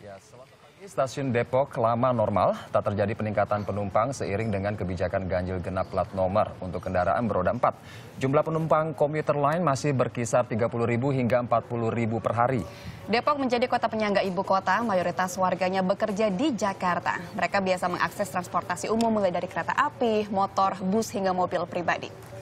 Ya, selama pagi stasiun Depok lama normal, tak terjadi peningkatan penumpang seiring dengan kebijakan ganjil genap plat nomor untuk kendaraan beroda 4. Jumlah penumpang komuter lain masih berkisar 30.000 hingga 40.000 per hari. Depok menjadi kota penyangga ibu kota, mayoritas warganya bekerja di Jakarta. Mereka biasa mengakses transportasi umum mulai dari kereta api, motor, bus hingga mobil pribadi.